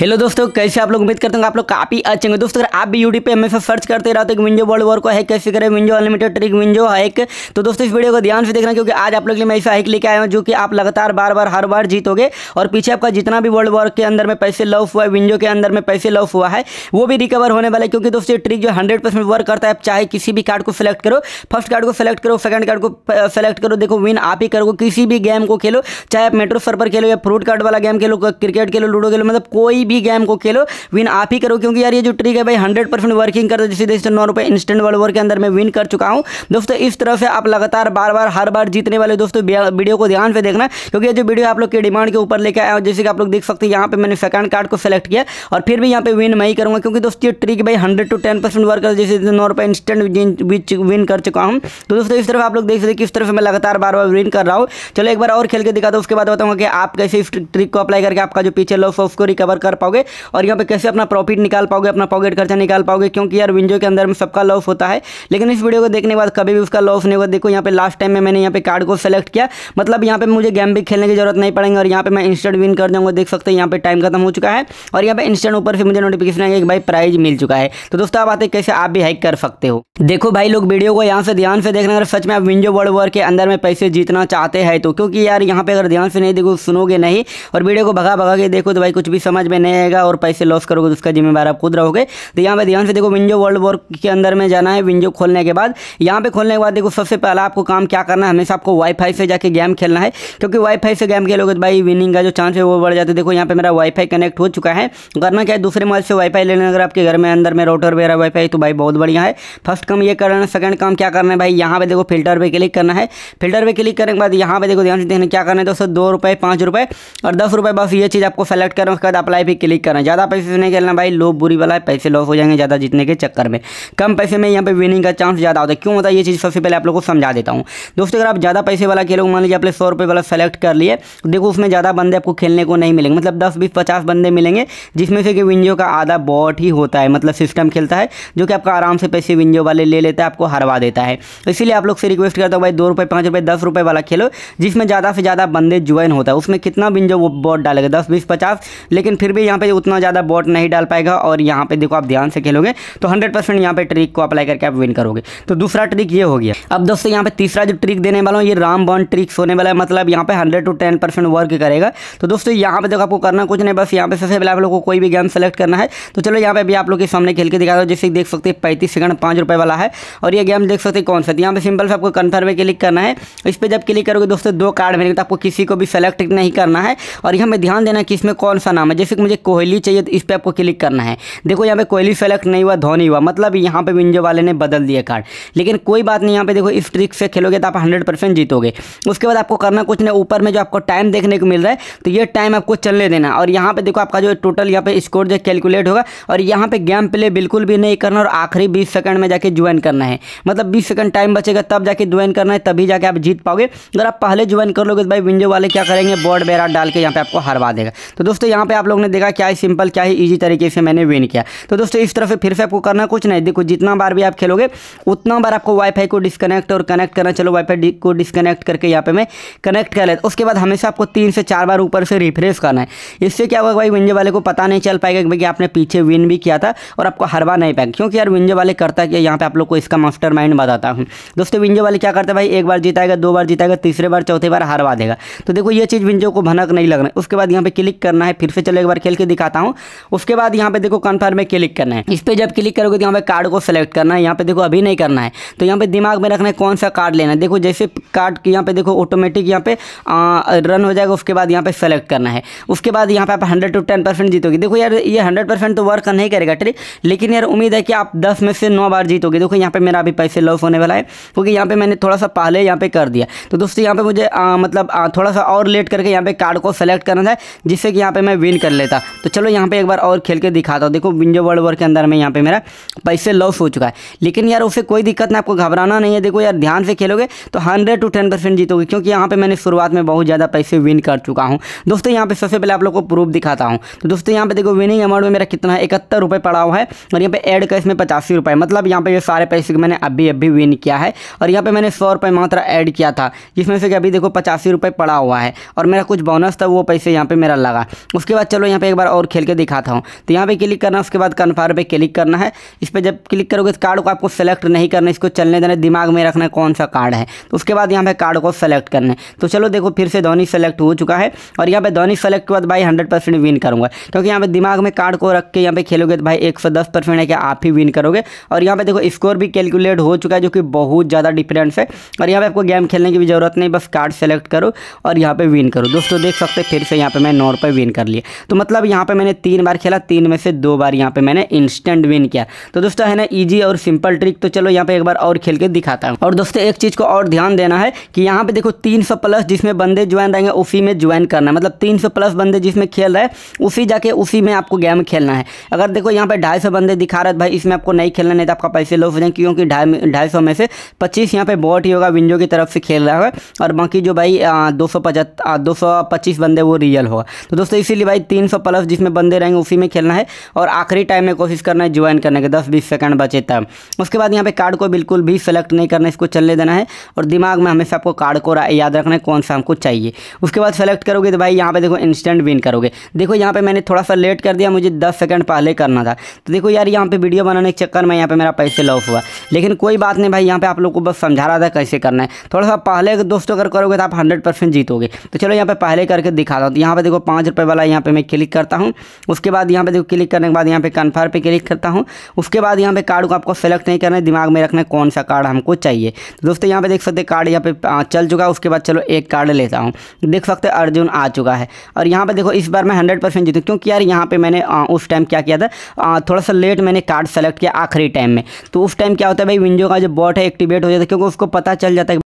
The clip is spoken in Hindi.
हेलो दोस्तों कैसे आप लोग उम्मीद करते हैं आप लोग काफी अच्छे होंगे दोस्तों अगर आप भी यूट्यूब पे हमेशा सर्च करते रहते हो विंजो वर्ल्ड वॉर को है कैसे करें WinZO unlimited trick WinZO hack तो दोस्तों इस वीडियो को ध्यान से देखना क्योंकि आज आप लोग मैं ऐसा हाइक लेके आया हूँ जो कि आप लगातार बार बार हर बार जीतोगे और पीछे आपका जितना भी वर्ल्ड वॉर के अंदर में पैसे लॉफ हुआ है विंजो के अंदर में पैसे लॉफ हुआ है वो भी रिकवर होने वाला है क्योंकि दोस्तों ये ट्रिक जो हंड्रेड परसेंट वर्क करता है आप चाहे किसी भी कार्ड को सिलेक्ट करो फर्स्ट कार्ड को सिलेक्ट करो सेकंड कार्ड को सिलेक्ट करो देखो विन आप ही करो किसी भी गेम को खेलो चाहे आप मेट्रो सर पर खेलो या फ्रूट कार्ड वाला गेम खेलो क्रिकेट खेलो लूडो खेलो मतलब कोई भी गेम को खेलो विन आप ही करो क्योंकि यार ये जो ट्रिक है भाई हंड्रेड परसेंट वर्किंग कर जैसे जैसे नौ रुपए इंस्टेंट वर्ल्ड ओवर के अंदर मैं विन कर चुका हूँ दोस्तों इस तरह से आप लगातार बार बार हर बार जीतने वाले दोस्तों वीडियो को ध्यान से देखना क्योंकि ये जो वीडियो आप लोग के डिमांड के ऊपर लेकर आया जैसे कि आप लोग देख सकते हैं यहाँ पे मैंने सेकंड कार्ड को सेलेक्ट किया और फिर भी यहाँ पे विन मैं ही करूँगा क्योंकि दोस्तों ये ट्रिक भाई hundred two ten percent work जैसे नौ रुपए इंस्टेंट विन कर चुका हूँ तो दोस्तों इस तरफ आप लोग देख सकते किस तरफ मैं लगातार बार बार विन कर रहा हूँ चलो एक बार और खेल के दिखा दो उसके बाद बताऊँगा कि आप कैसे इस ट्रिक को अप्लाई करके आपका जो पीछे लॉस उसको रिकवर कर पाओगे और यहाँ पे कैसे अपना प्रॉफिट निकाल पाओगे अपना पॉकेट खर्चा निकाल पाओगे क्योंकि यार विंडो के अंदर में सबका लॉस होता है लेकिन इस वीडियो को देखने के बाद कभी भी उसका लॉस नहीं होगा देखो यहाँ पे लास्ट टाइम में मैंने यहाँ पे कार्ड को सेलेक्ट किया मतलब यहाँ पे मुझे गेम भी खेलने की जरूरत नहीं पड़ेगी और यहाँ पे मैं इंस्टेंट विन कर दूंगा देख सकते हैं यहाँ पे टाइम खत्म हो चुका है और यहाँ पे इंस्टेंट ऊपर से मुझे नोटिफिकेशन आएगा कि भाई प्राइज मिल चुका है तो दोस्तों आप आते कैसे आप भी हैक कर सकते हो देखो भाई लोग वीडियो को यहाँ से ध्यान से देखना अगर सच में आप विंडो वर्ल्ड वॉर के अंदर में पैसे जीतना चाहते हैं तो क्योंकि यार यहाँ पे अगर ध्यान से नहीं देखो सुनोगे नहीं और वीडियो को भगा भगा के देखो तो भाई कुछ भी समझ में नहीं नहीं आएगा और पैसे लॉस करोगे तो उसका जिम्मेवार आप खुद रहोगे तो यहाँ पर ध्यान से देखो विंडो वर्ल्ड वॉर के अंदर में जाना है विंडो खोलने के बाद यहाँ पर खोलने के बाद देखो सबसे पहला आपको काम क्या करना है हमेशा आपको वाईफाई से जाके गेम खेलना है क्योंकि वाईफाई से गेम खेलोगे तो भाई विनिंग का जो चांस है वो बढ़ जाता है देखो यहाँ पर मेरा वाईफाई कनेक्ट हो चुका है करना क्या है दूसरे मोबाइल से वाईफाई लेना अगर आपके घर में अंदर में राउटर वगैरह वाईफाई तो भाई बहुत बढ़िया है फर्स्ट काम ये करना है सेकंड काम क्या करना है भाई यहाँ पे देखो फिल्टर पे क्लिक करना है फिल्टर पे क्लिक करने के बाद यहाँ पे देखो ध्यान से देखना क्या करना है दोस्तों दो रुपए पाँच रुपए और दस रुपए बस ये चीज़ आपको सेलेक्ट करना उसके बाद अप्लाई भी क्लिक करना ज़्यादा पैसे से नहीं खेलना भाई लोग बुरी वाला है पैसे लॉस हो जाएंगे ज़्यादा जीतने के चक्कर में कम पैसे में यहाँ पे विनिंग का चांस ज़्यादा होता है क्यों होता है ये चीज़ सबसे पहले आप लोग को समझा देता हूँ दोस्तों अगर आप ज़्यादा पैसे वाला खेलोगे मान लीजिए आपने सौ रुपये वाला सेलेक्ट कर लिए देखो उसमें ज़्यादा बंदे आपको खेलने को नहीं मिलेंगे मतलब दस बीस पचास बंदे मिलेंगे जिसमें से कि विंजो का आधा बॉट ही होता है मतलब सिस्टम खेलता है जो कि आपका आराम से पैसे विंजो वाले ले लेता है आपको हरवा देता है इसीलिए आप लोग से रिक्वेस्ट करता हूँ भाई दो रुपये पाँच रुपये दस रुपये वाला खेलो जिसमें ज़्यादा से ज़्यादा बंदे ज्वाइन होता है उसमें कितना विंजो बॉट डालेगा दस बीस पचास लेकिन फिर भी यहाँ पे उतना ज़्यादा बॉट नहीं डाल पाएगा और यहाँ पे देखो आप ध्यान से खेलोगे तो हंड्रेड परसेंट यहाँ पे ट्रिक को अप्लाई करके आप विन करोगे तो दूसरा ट्रिक ये हो गया अब दोस्तों यहाँ पे तीसरा जो ट्रिक देने वाला हूँ ये राम बॉन्ड ट्रिक्स होने वाला है मतलब यहाँ पे hundred two ten percent work करेगा तो दोस्तों यहाँ पे देखो आपको करना कुछ नहीं बस यहाँ पे सबसे पहले आप लोग को कोई भी गेम सेलेक्ट करना है तो चलो यहाँ पे अभी आप लोग के सामने खेल के दिखा दो जैसे देख सकते हैं पैंतीस सेकंड पाँच रुपये वाला है और ये गेम देख सकते हैं कौन सा यहाँ पे सिंपल से आपको कन्फर्म क्लिक करना है इस पर जब क्लिक करोगे दोस्तों दो कार्ड मिलेंगे तो आपको किसी को भी सेलेक्ट नहीं करना है और यहाँ पे ध्यान देना कि इसमें कौन सा नाम है जैसे मुझे कोहली चाहिए तो इस पर आपको क्लिक करना है देखो यहाँ पे कोहली सेलेक्ट नहीं हुआ धोनी हुआ मतलब यहाँ पे विंजो वाले ने बदल दिया कार्ड लेकिन कोई बात नहीं यहाँ पे देखो इस ट्रिक से खेलोगे तो आप हंड्रेड जीतोगे उसके बाद आपको करना कुछ नहीं ऊपर में जो आपको टाइम देखने को मिल रहा है तो ये टाइम आपको चलने देना और यहाँ पे देखो आपका जो टोटल यहाँ पे स्कोर जो कैलकुलेट होगा और यहाँ पे गेम प्ले बिल्कुल भी नहीं करना और आखिरी बीस सेकंड में जाके ज्वाइन करना है मतलब बीस सेकंड टाइम बचेगा तब जाके ज्वाइन करना है तभी जाके आप जीत पाओगे अगर आप पहले ज्वाइन कर लोगे तो भाई विंजो वाले क्या करेंगे बॉर्ड बेरा डाल के यहाँ पे आपको हरवा देगा तो दोस्तों यहाँ पे आप लोगों ने देखा क्या ही सिंपल क्या ही ईजी तरीके से मैंने विन किया तो दोस्तों इस तरफ फिर से आपको करना कुछ नहीं देखो जितना बार भी आप खेलोगे उतना बार आपको वाईफाई को डिस्कनेक्ट और कनेक्ट करना चलो वाईफाई को डिस्कनेक्ट करके यहाँ पे मैं कनेक्ट कर लेता उसके बाद हमेशा आपको तीन से चार बार ऊपर से रिफ्रेश करना है इससे क्या होगा भाई विंजे वाले को पता नहीं चल पाएगा कि भाई आपने पीछे विन भी किया था और आपको हरवा नहीं पाएगा क्योंकि यार विंजे वाले करता क्या यहाँ पे आप लोग को इसका मास्टर बताता हूँ दोस्तों विंजे वाले क्या करते हैं भाई एक बार जीताएगा दो बार जीताएगा तीसरे बार चौथे बार हरवा देगा तो देखो ये चीज़ विंजो को भनक नहीं लगना उसके बाद यहाँ पे क्लिक करना है फिर से चलो एक बार खेल के दिखाता हूँ उसके बाद यहाँ पे देखो कन्फर्म में क्लिक करना है इस पर जब क्लिक करोगे तो यहाँ पे कार्ड को सेलेक्ट करना है यहाँ पे देखो अभी नहीं करना है तो यहाँ पे दिमाग में रखना है कौन सा कार्ड लेना है देखो जैसे कार्ड यहाँ पे देखो ऑटोमेटिक यहाँ पे रन हो जाएगा उसके बाद यहाँ पे सेलेक्ट करना है उसके बाद यहाँ पे आप हंड्रेड टू टेन परसेंट जीतोगे देखो यार ये हंड्रेड परसेंट तो वर्क नहीं करेगा ठीक लेकिन यार उम्मीद है कि आप दस में से नौ बार जीतोगे देखो यहाँ पे मेरा अभी पैसे लॉस होने वाला है क्योंकि यहाँ पे मैंने थोड़ा सा पहले यहाँ पे कर दिया तो दोस्तों यहाँ पे मुझे आ, मतलब आ, थोड़ा सा और लेट करके यहाँ पे कार्ड को सेलेक्ट करना था जिससे कि यहाँ पे मैं विन कर लेता था तो चलो यहाँ पे एक बार और खेल के दिखाता हूँ देखो विंजो वर्ल्ड वॉर के अंदर में यहाँ पे मेरा पैसे लॉस हो चुका है लेकिन यार उसे कोई दिक्कत नहीं आपको घबराना नहीं है देखो यार ध्यान से खेलोगे तो हंड्रेड टू टेन परसेंट जीतोगे क्योंकि यहाँ पर मैंने शुरुआत में बहुत ज़्यादा पैसे विन कर चुका हूँ दोस्तों यहाँ पे सबसे पहले आप लोग को प्रूफ दिखाता हूँ तो दोस्तों यहाँ पर देखो विनिंग अमाउंट में मेरा कितना है इकहत्तर रुपये पड़ा हुआ है और यहाँ पर एड कैश में पचासी रुपये मतलब यहाँ पे ये सारे पैसे मैंने अभी अभी विन किया है और यहाँ पे मैंने सौ रुपये मात्रा ऐड किया था जिसमें से कि अभी देखो पचासी रुपये पड़ा हुआ है और मेरा कुछ बोनस था वो पैसे यहाँ पर मेरा लगा उसके बाद चलो यहाँ पे एक बार और खेल के दिखाता हूँ तो यहाँ पे क्लिक करना उसके बाद कन्फर्म पे क्लिक करना है इस पर जब क्लिक करोगे इस कार्ड को आपको सेलेक्ट नहीं करना इसको चलने देना दिमाग में रखना कौन सा कार्ड है तो उसके बाद यहाँ पे कार्ड को सेलेक्ट करना है तो चलो देखो फिर से धोनी सेलेक्ट हो चुका है और यहाँ पर धोनी सेलेक्ट के बाद भाई हंड्रेड विन करूँगा क्योंकि यहाँ पर दिमाग में कार्ड को रख के यहाँ पे खेलोगे तो भाई एक है कि आप ही विन करोगे और यहाँ पर देखो स्कोर भी कैलकुलेट हो चुका है जो कि बहुत ज़्यादा डिफरेंस है और यहाँ पे आपको गेम खेलने की भी ज़रूरत नहीं बस कार्ड सेलेक्ट करो और यहाँ पर विन करो दोस्तों देख सकते फिर से यहाँ पे मैं नौ रुपये विन कर लिया तो मतलब मतलब यहाँ पे मैंने तीन बार खेला तीन में से दो बार यहाँ पे मैंने इंस्टेंट विन किया तो दोस्तों है ना इजी और सिंपल ट्रिक तो चलो यहाँ पे एक बार और खेल के दिखाता हूँ और दोस्तों एक चीज़ को और ध्यान देना है कि यहाँ पे देखो तीन प्लस जिसमें बंदे ज्वाइन रहेंगे उसी में ज्वाइन करना मतलब तीन प्लस बंदे जिसमें खेल रहे उसी जाके उसी में आपको गेम खेलना है अगर देखो यहाँ पे ढाई बंदे दिखा रहे भाई इसमें आपको नहीं खेलना नहीं तो आपका पैसे लॉस हो जाएंगे क्योंकि ढाई में से पच्चीस यहाँ पे बॉट ही होगा विंडो की तरफ से खेल रहा है और बाकी जो भाई दो सौ बंदे वो रियल होगा तो दोस्तों इसीलिए भाई तीन सौ प्लस जिसमें बंदे रहेंगे उसी में खेलना है और आखिरी टाइम में कोशिश करना है ज्वाइन करने के दस बीस सेकंड बचे तब उसके बाद यहाँ पे कार्ड को बिल्कुल भी सेलेक्ट नहीं करना इसको चलने देना है और दिमाग में हमेशा आपको कार्ड को याद रखना है कौन सा हमको चाहिए उसके बाद सेलेक्ट करोगे तो भाई यहाँ पे देखो इंस्टेंट विन करोगे देखो यहाँ पर मैंने थोड़ा सा लेट कर दिया मुझे दस सेकंड पहले करना था तो देखो यार यहाँ पर वीडियो बनाने के चक्कर में यहाँ पर मेरा पैसे लॉस हुआ लेकिन कोई बात नहीं भाई यहाँ पर आप लोग को बस समझा रहा था कैसे करना है थोड़ा सा पहले दोस्तों अगर करोगे तो आप हंड्रेड जीतोगे तो चलो यहाँ पर पहले करके दिखाता हूँ तो यहाँ पर देखो पाँच वाला यहाँ पर मैं क्लिक करता हूँ उसके बाद यहाँ पे देखो क्लिक करने के बाद यहाँ पे कन्फर्म पे क्लिक करता हूँ उसके बाद यहाँ पे कार्ड को आपको सेलेक्ट नहीं करना है दिमाग में रखना है कौन सा कार्ड हमको चाहिए तो दोस्तों यहाँ पे देख सकते कार्ड यहाँ पे चल चुका है उसके बाद चलो एक कार्ड लेता हूँ देख सकते अर्जुन आ चुका है और यहाँ पर देखो इस बार मैं हंड्रेड परसेंट जीतूँ क्योंकि यार यहाँ पर मैंने उस टाइम क्या किया था थोड़ा सा लेट मैंने कार्ड सेलेक्ट किया आखिरी टाइम में तो उस टाइम क्या होता है भाई विंडो का जो बॉट है एक्टिवेट हो जाता है क्योंकि उसको पता चल जाता है